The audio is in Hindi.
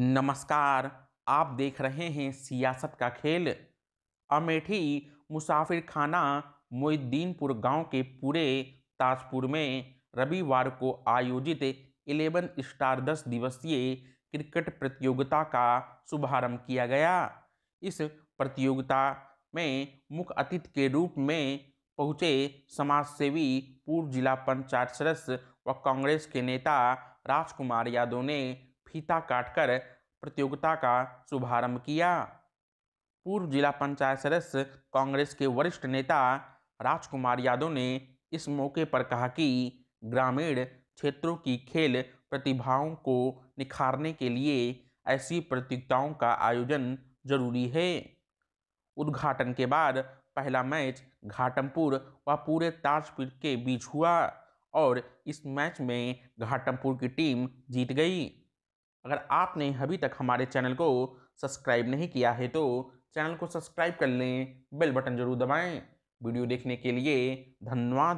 नमस्कार आप देख रहे हैं सियासत का खेल अमेठी मुसाफिर खाना मोहद्दीनपुर गांव के पूरे ताजपुर में रविवार को आयोजित 11 स्टार 10 दिवसीय क्रिकेट प्रतियोगिता का शुभारंभ किया गया इस प्रतियोगिता में मुख्य अतिथि के रूप में पहुंचे समाजसेवी पूर्व जिला पंचायत सदस्य व कांग्रेस के नेता राजकुमार यादव ने फीता काटकर प्रतियोगिता का शुभारंभ किया पूर्व जिला पंचायत सदस्य कांग्रेस के वरिष्ठ नेता राजकुमार यादव ने इस मौके पर कहा कि ग्रामीण क्षेत्रों की खेल प्रतिभाओं को निखारने के लिए ऐसी प्रतियोगिताओं का आयोजन जरूरी है उद्घाटन के बाद पहला मैच घाटमपुर व पूरे ताजपुर के बीच हुआ और इस मैच में घाटमपुर की टीम जीत गई अगर आपने अभी तक हमारे चैनल को सब्सक्राइब नहीं किया है तो चैनल को सब्सक्राइब कर लें बेल बटन जरूर दबाएं वीडियो देखने के लिए धन्यवाद